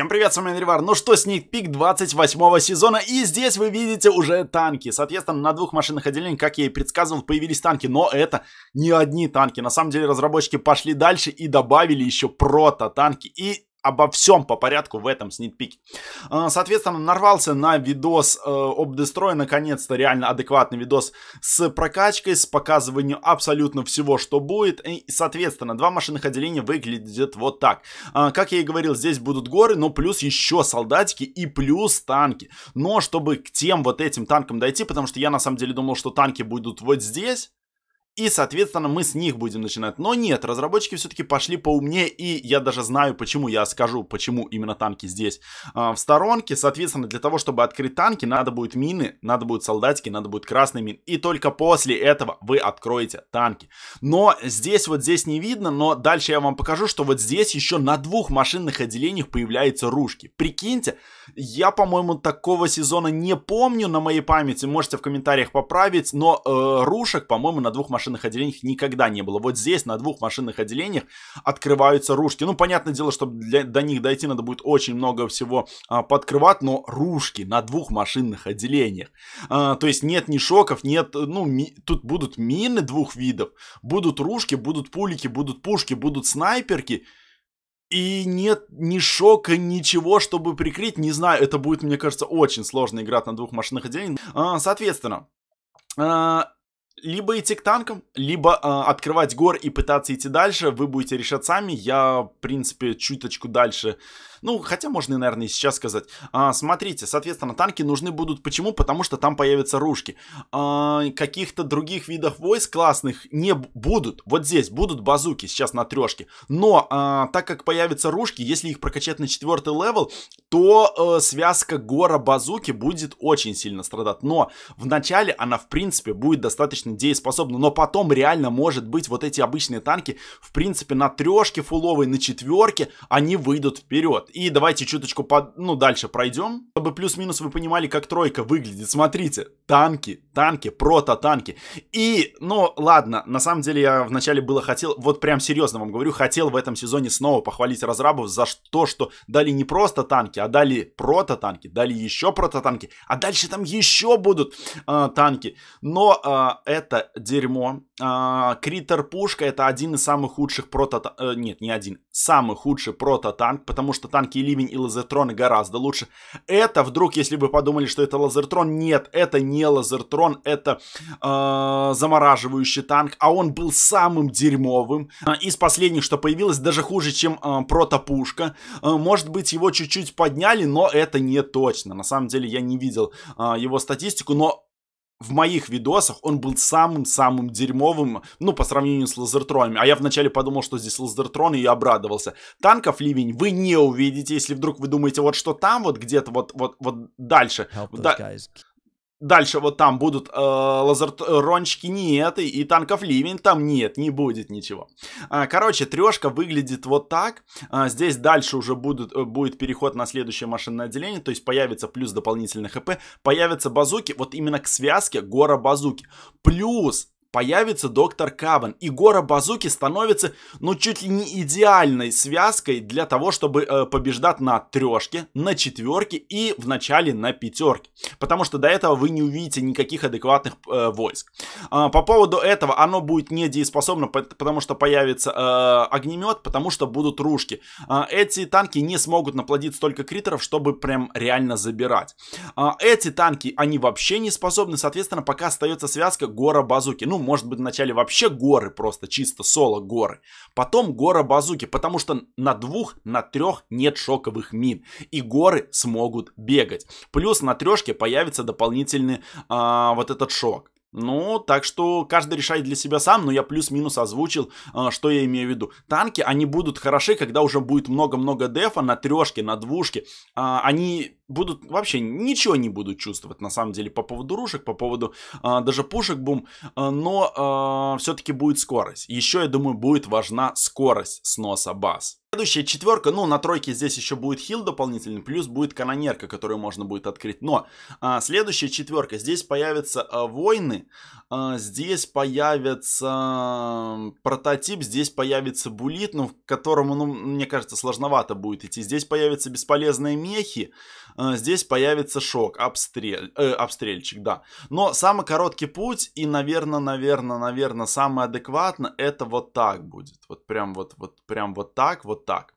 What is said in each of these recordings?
Всем привет, с вами Андрей Ну что, сникпик 28 сезона, и здесь вы видите уже танки. Соответственно, на двух машинах отделениях, как я и предсказывал, появились танки, но это не одни танки. На самом деле, разработчики пошли дальше и добавили еще прото-танки. И обо всем по порядку в этом снитпике. А, соответственно, нарвался на видос э, об Дестрой, наконец-то реально адекватный видос с прокачкой, с показыванием абсолютно всего, что будет. И, соответственно, два машинных отделения выглядят вот так. А, как я и говорил, здесь будут горы, но плюс еще солдатики и плюс танки. Но чтобы к тем вот этим танкам дойти, потому что я на самом деле думал, что танки будут вот здесь, и, соответственно, мы с них будем начинать. Но нет, разработчики все-таки пошли поумнее, и я даже знаю, почему я скажу, почему именно танки здесь э, в сторонке. Соответственно, для того, чтобы открыть танки, надо будет мины, надо будет солдатики, надо будет красный мин. И только после этого вы откроете танки. Но здесь вот здесь не видно, но дальше я вам покажу, что вот здесь еще на двух машинных отделениях появляются ружки. Прикиньте, я, по-моему, такого сезона не помню на моей памяти, можете в комментариях поправить, но э, рушек, по-моему, на двух машинах машинных отделениях никогда не было. Вот здесь на двух машинных отделениях открываются ружки. Ну, понятное дело, чтобы для, до них дойти надо будет очень много всего а, подкрывать, но ружки на двух машинных отделениях. А, то есть нет ни шоков, нет, ну, ми, тут будут мины двух видов, будут ружки, будут пулики, будут пушки, будут снайперки. И нет ни шока, ничего, чтобы прикрыть. Не знаю, это будет, мне кажется, очень сложно играть на двух машинных отделениях. А, соответственно, а, либо идти к танкам, либо э, открывать гор и пытаться идти дальше. Вы будете решать сами. Я, в принципе, чуточку дальше. Ну, хотя можно, наверное, и сейчас сказать. А, смотрите, соответственно, танки нужны будут. Почему? Потому что там появятся ружки. А, каких-то других видов войск классных не будут. Вот здесь будут базуки сейчас на трешке. Но а, так как появятся ружки, если их прокачать на четвертый левел, то а, связка гора базуки будет очень сильно страдать. Но в начале она, в принципе, будет достаточно очень дееспособно, но потом реально может быть вот эти обычные танки, в принципе, на трешке фуловой, на четверке, они выйдут вперед. И давайте чуточку, под, ну, дальше пройдем, чтобы плюс-минус вы понимали, как тройка выглядит. Смотрите, танки, танки, прототанки. И, ну, ладно, на самом деле я вначале было хотел, вот прям серьезно вам говорю, хотел в этом сезоне снова похвалить разрабов за то, что дали не просто танки, а дали прототанки, дали еще прототанки, а дальше там еще будут э, танки. Но э, это дерьмо. А, критер пушка это один из самых худших прото... Э, нет, не один. Самый худший прототанк, потому что танки Ливень и Лазертроны гораздо лучше. Это вдруг, если вы подумали, что это Лазертрон, нет, это не Лазертрон, это э, замораживающий танк, а он был самым дерьмовым. А, из последних, что появилось, даже хуже, чем э, протопушка. Может быть, его чуть-чуть подняли, но это не точно. На самом деле, я не видел э, его статистику, но в моих видосах он был самым-самым дерьмовым, ну, по сравнению с лазертронами. А я вначале подумал, что здесь лазертрон, и я обрадовался. Танков ливень вы не увидите, если вдруг вы думаете, вот что там, вот где-то, вот, вот, вот дальше. Да, дальше вот там будут э, лазертрончики, э, нет, и, и танков ливень там нет, не будет ничего. А, короче, трешка выглядит вот так. А, здесь дальше уже будут, э, будет переход на следующее машинное отделение, то есть появится плюс дополнительный хп, появятся базуки, вот именно к связке гора базуки. Плюс появится доктор Кабан. И гора Базуки становится, ну, чуть ли не идеальной связкой для того, чтобы э, побеждать на трешке, на четверке и в начале на пятерке. Потому что до этого вы не увидите никаких адекватных э, войск. Э, по поводу этого, оно будет недееспособно, потому что появится э, огнемет, потому что будут ружки. Э, эти танки не смогут наплодить столько критеров, чтобы прям реально забирать. Э, эти танки, они вообще не способны, соответственно, пока остается связка гора Базуки. Ну, может быть вначале вообще горы просто, чисто соло горы. Потом гора базуки, потому что на двух, на трех нет шоковых мин. И горы смогут бегать. Плюс на трешке появится дополнительный а, вот этот шок. Ну, так что каждый решает для себя сам, но я плюс-минус озвучил, а, что я имею в виду. Танки, они будут хороши, когда уже будет много-много дефа на трешке, на двушке. А, они будут вообще ничего не будут чувствовать на самом деле по поводу рушек, по поводу э, даже пушек бум, а, но э, а, все-таки будет скорость. Еще, я думаю, будет важна скорость сноса баз. Следующая четверка, ну на тройке здесь еще будет хил дополнительный, плюс будет канонерка, которую можно будет открыть. Но а, следующая четверка, здесь появятся а, войны, а, здесь появится а, прототип, здесь появится булит, ну к которому, ну мне кажется, сложновато будет идти. Здесь появятся бесполезные мехи, Э, здесь появится шок, обстрель, э, обстрельчик, да. Но самый короткий путь и, наверное, наверное, наверное, самое адекватно это вот так будет. Вот прям вот, вот прям вот так, вот так.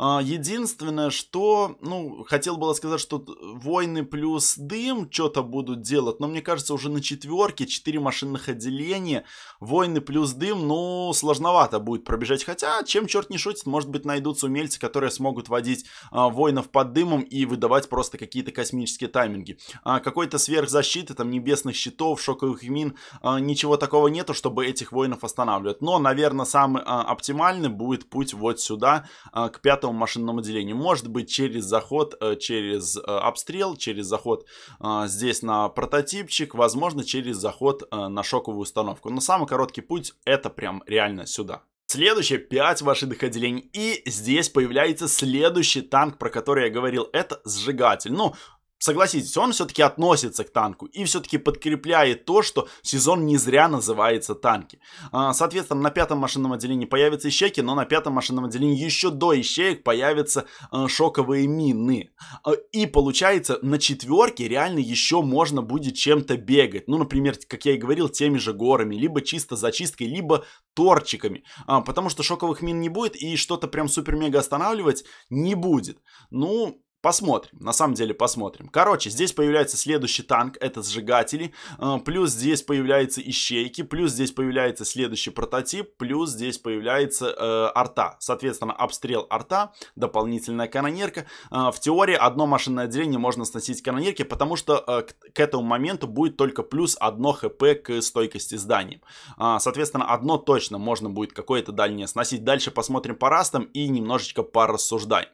Э, единственное, что, ну, хотел было сказать, что войны плюс дым что-то будут делать, но мне кажется, уже на четверке, четыре машинных отделения, войны плюс дым, ну, сложновато будет пробежать. Хотя, чем черт не шутит, может быть, найдутся умельцы, которые смогут водить э, воинов под дымом и выдавать просто просто какие-то космические тайминги. А, какой-то сверхзащиты, там, небесных щитов, шоковых мин, а, ничего такого нету, чтобы этих воинов останавливать. Но, наверное, самый а, оптимальный будет путь вот сюда, а, к пятому машинному делению. Может быть, через заход, а, через а, обстрел, через заход а, здесь на прототипчик, возможно, через заход а, на шоковую установку. Но самый короткий путь это прям реально сюда. Следующие 5 машинных отделений. И здесь появляется следующий танк, про который я говорил. Это сжигатель. Ну, Согласитесь, он все-таки относится к танку и все-таки подкрепляет то, что сезон не зря называется танки. А, соответственно, на пятом машинном отделении появятся ищейки, но на пятом машинном отделении еще до ищеек появятся а, шоковые мины. А, и получается, на четверке реально еще можно будет чем-то бегать. Ну, например, как я и говорил, теми же горами, либо чисто зачисткой, либо торчиками. Потому что шоковых мин не будет и что-то прям супер-мега останавливать не будет. Ну, Посмотрим, на самом деле посмотрим. Короче, здесь появляется следующий танк, это сжигатели, э, плюс здесь появляются ищейки, плюс здесь появляется следующий прототип, плюс здесь появляется э, арта. Соответственно, обстрел арта, дополнительная канонерка. Э, в теории одно машинное отделение можно сносить канонерки, потому что э, к, этому моменту будет только плюс одно хп к стойкости зданиям. Э, соответственно, одно точно можно будет какое-то дальнее сносить. Дальше посмотрим по растам и немножечко порассуждаем.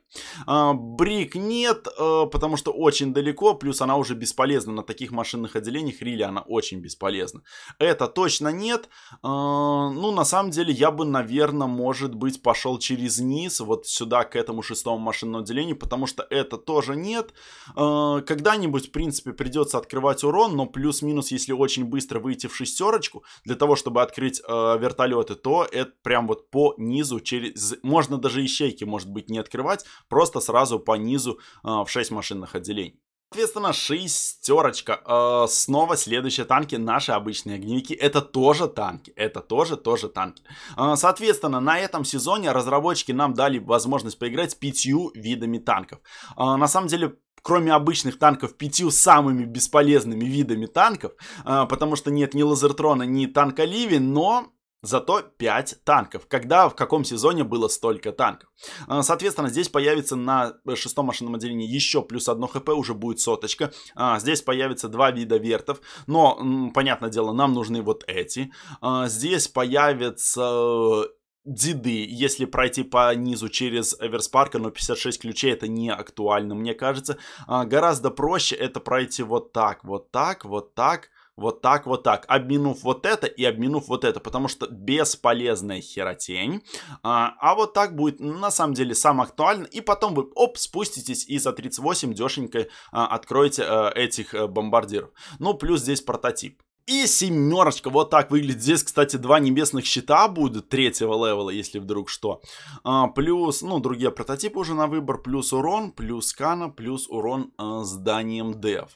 Э, брик не нет, э, потому что очень далеко, плюс она уже бесполезна на таких машинных отделениях, рили она очень бесполезна. Это точно нет, э, ну, на самом деле, я бы, наверное, может быть, пошел через низ, вот сюда, к этому шестому машинному отделению, потому что это тоже нет. Э, когда-нибудь, в принципе, придется открывать урон, но плюс-минус, если очень быстро выйти в шестерочку, для того, чтобы открыть вертолеты, то это прям вот по низу, через... можно даже ищейки, может быть, не открывать, просто сразу по низу Э, в 6 машинных отделений. Соответственно, шестерочка. Э, снова следующие танки, наши обычные огневики. Это тоже танки. Это тоже, тоже танки. Э, соответственно, на этом сезоне разработчики нам дали возможность поиграть с пятью видами танков. Э, на самом деле, кроме обычных танков, пятью самыми бесполезными видами танков, потому что нет ни лазертрона, ни танка Ливи, но Зато 5 танков. Когда, в каком сезоне было столько танков? А, соответственно, здесь появится на э, шестом машинном отделении еще плюс одно хп, уже будет соточка. А, здесь появится два вида вертов, но, понятное дело, нам нужны вот эти. А, здесь появится э, диды, если пройти по низу через Эверспарка, но 56 ключей это не актуально, мне кажется. Гораздо проще это пройти вот так, вот так, вот так, вот так, вот так, обминув вот это и обминув вот это, потому что бесполезная херотень. А, а вот так будет ну, на самом деле сам актуально и потом вы, оп, спуститесь и за 38 дешенько а, откроете а, этих э, бомбардиров. Ну, плюс здесь прототип. И семерочка, вот так выглядит. Здесь, кстати, два небесных щита будут третьего левела, если вдруг что. А, плюс, ну, другие прототипы уже на выбор. Плюс урон, плюс кана, плюс урон а, зданием деф.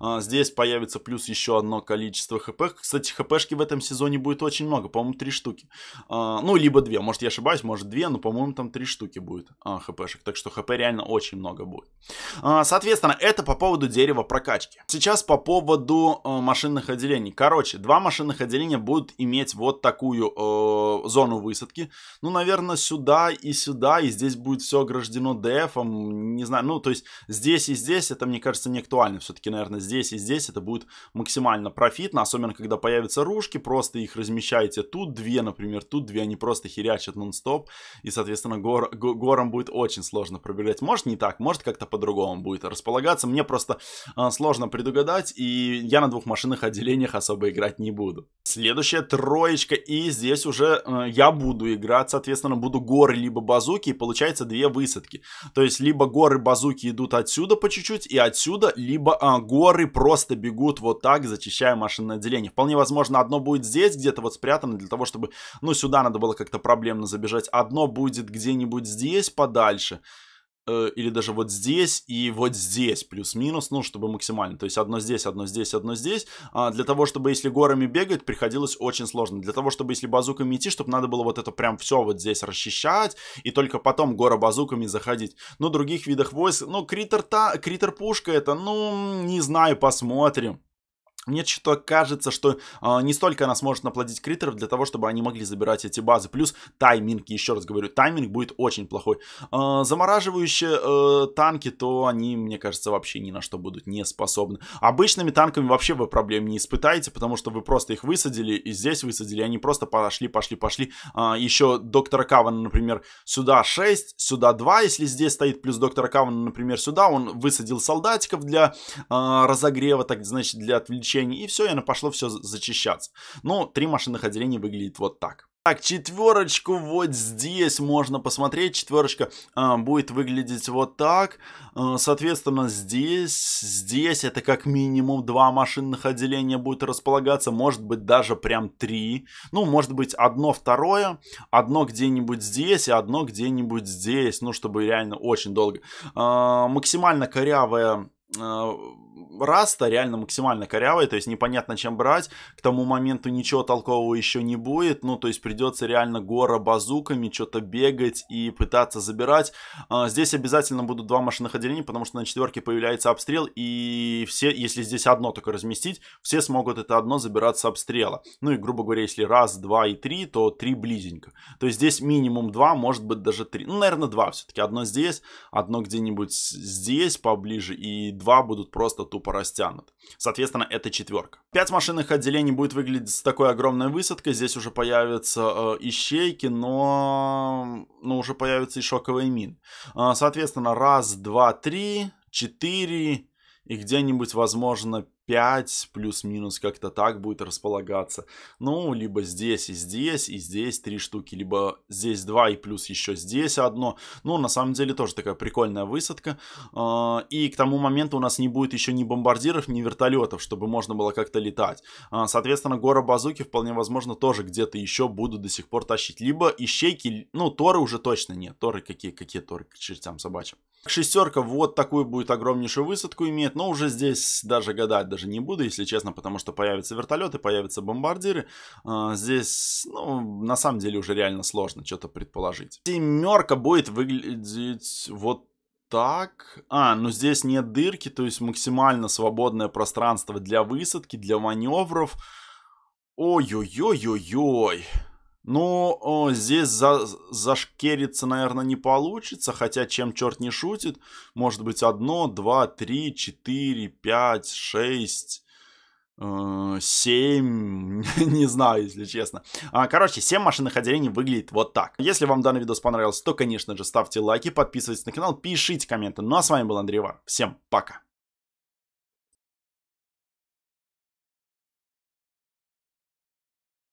А, здесь появится плюс еще одно количество хп. Кстати, хпшки в этом сезоне будет очень много, по-моему, три штуки. А, ну, либо две, может я ошибаюсь, может две, но, по-моему, там три штуки будет а, хпшек. Так что хп реально очень много будет. А, соответственно, это по поводу дерева прокачки. Сейчас по поводу а, машинных отделений отделений. Короче, два машинных отделения будут иметь вот такую э, зону высадки. Ну, наверное, сюда и сюда, и здесь будет все ограждено ДФом, не знаю. Ну, то есть здесь и здесь, это, мне кажется, не актуально. Все-таки, наверное, здесь и здесь это будет максимально профитно, особенно когда появятся ружки, просто их размещаете тут две, например, тут две, они просто херячат нон-стоп, и, соответственно, гор, горам будет очень сложно пробегать. Может, не так, может, как-то по-другому будет располагаться. Мне просто э, сложно предугадать, и я на двух машинных отделениях особо играть не буду. Следующая троечка, и здесь уже э, я буду играть, соответственно, буду горы либо базуки, и получается две высадки. То есть, либо горы базуки идут отсюда по чуть-чуть и отсюда, либо э, горы просто бегут вот так, зачищая машинное отделение. Вполне возможно, одно будет здесь, где-то вот спрятано, для того, чтобы, ну, сюда надо было как-то проблемно забежать. Одно будет где-нибудь здесь подальше. Э, или даже вот здесь и вот здесь плюс-минус, ну, чтобы максимально. То есть одно здесь, одно здесь, одно здесь. А для того, чтобы если горами бегать, приходилось очень сложно. Для того, чтобы если базуками идти, чтобы надо было вот это прям все вот здесь расчищать и только потом гора базуками заходить. Ну, других видах войск, ну, критер-пушка это, ну, не знаю, посмотрим. Мне что кажется, что э, не столько она сможет наплодить критеров для того, чтобы они могли забирать эти базы. Плюс тайминг, еще раз говорю, тайминг будет очень плохой. Э, замораживающие э, танки, то они, мне кажется, вообще ни на что будут не способны. Обычными танками вообще вы проблем не испытаете, потому что вы просто их высадили и здесь высадили. Они просто пошли, пошли, пошли. Э, а, еще доктора Кавана, например, сюда 6, сюда 2. Если здесь стоит плюс доктора Кавана, например, сюда, он высадил солдатиков для э, разогрева, так значит, для отвлечения отсечений, и все, и оно пошло все зачищаться. Но три машинных отделения выглядит вот так. Так, четверочку вот здесь можно посмотреть. Четверочка э, будет выглядеть вот так. Э, соответственно, здесь, здесь это как минимум два машинных отделения будет располагаться. Может быть, даже прям три. Ну, может быть, одно, второе. Одно где-нибудь здесь и одно где-нибудь здесь. Ну, чтобы реально очень долго. Э, максимально корявая Э, Раста реально максимально корявый, то есть непонятно чем брать, к тому моменту ничего толкового еще не будет, ну то есть придется реально гора базуками что-то бегать и пытаться забирать. А, здесь обязательно будут два машинных отделения, потому что на четверке появляется обстрел и все, если здесь одно только разместить, все смогут это одно забирать с обстрела. Ну и грубо говоря, если раз, два и три, то три близенько. То есть здесь минимум два, может быть даже три, ну наверное два все-таки, одно здесь, одно где-нибудь здесь поближе и два будут просто тупо растянуты. Соответственно, это четверка. Пять машинных отделений будет выглядеть с такой огромной высадкой. Здесь уже появятся э, ищейки, но но уже появятся и шоковые мины. Э, соответственно, раз, два, три, четыре и где-нибудь, возможно, 5 плюс-минус как-то так будет располагаться. Ну, либо здесь и здесь, и здесь три штуки, либо здесь два и плюс еще здесь одно. Ну, на самом деле тоже такая прикольная высадка. А, и к тому моменту у нас не будет еще ни бомбардиров, ни вертолетов, чтобы можно было как-то летать. А, соответственно, гора базуки вполне возможно тоже где-то еще буду до сих пор тащить. Либо ищейки, ну, торы уже точно нет. Торы какие, какие торы к чертям собачьим. Шестерка вот такую будет огромнейшую высадку иметь, но уже здесь даже гадать даже не буду, если честно, потому что появятся вертолеты, появятся бомбардиры. А, здесь, ну, на самом деле уже реально сложно что-то предположить. Семерка будет выглядеть вот так. А, ну здесь нет дырки, то есть максимально свободное пространство для высадки, для маневров. Ой-ой-ой-ой-ой. Ну, здесь за, зашкериться, наверное, не получится, хотя чем черт не шутит, может быть, одно, два, три, четыре, пять, шесть... 7, э, не знаю, если честно. А, короче, 7 машинных отделений выглядит вот так. Если вам данный видос понравился, то, конечно же, ставьте лайки, подписывайтесь на канал, пишите комменты. Ну а с вами был Андрей Вар. Всем пока!